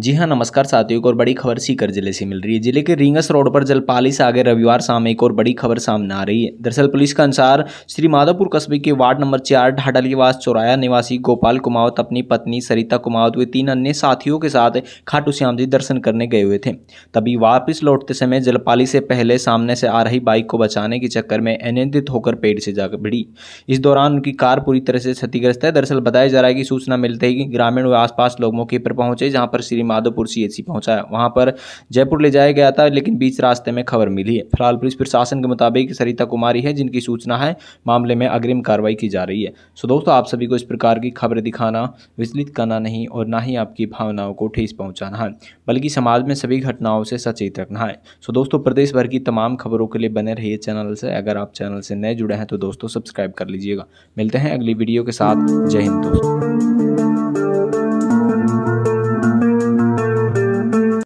जी हाँ नमस्कार साथियों एक और बड़ी खबर सीकर जिले से मिल रही है जिले के रिंगस रोड पर जलपाली से आगे रविवार शाम एक और बड़ी खबर सामने आ रही है दरअसल पुलिस के अनुसार श्री माधोपुर कस्बे के वार्ड नंबर चार ढाडलीवास चौराया निवासी गोपाल कुमावत अपनी पत्नी सरिता कुमावत व तीन अन्य साथियों के साथ खाटू श्याम जी दर्शन करने गए हुए थे तभी वापिस लौटते समय जलपाली से पहले सामने से आ रही बाइक को बचाने के चक्कर में अनियंत्रित होकर पेड़ से जा भिड़ी इस दौरान उनकी कार पूरी तरह से क्षतिग्रस्त है दरअसल बताया जा रहा है कि सूचना मिलते ही ग्रामीण व आसपास लोग मौके पर पहुंचे जहाँ पर श्री लिए माधोपुर सीएचसी पहुंचा वहां पर जयपुर ले जाया गया था लेकिन बीच रास्ते में खबर मिली है फिलहाल पुलिस प्रशासन के मुताबिक सरिता कुमारी है जिनकी सूचना है मामले में अग्रिम कार्रवाई की जा रही है सो दोस्तों आप सभी को इस प्रकार की खबरें दिखाना विचलित करना नहीं और ना ही आपकी भावनाओं को ठेस पहुँचाना है बल्कि समाज में सभी घटनाओं से सचेत रखना है सो दोस्तों प्रदेश भर की तमाम खबरों के लिए बने रहिए चैनल से अगर आप चैनल से नए जुड़े हैं तो दोस्तों सब्सक्राइब कर लीजिएगा मिलते हैं अगली वीडियो के साथ जय हिंद दोस्तों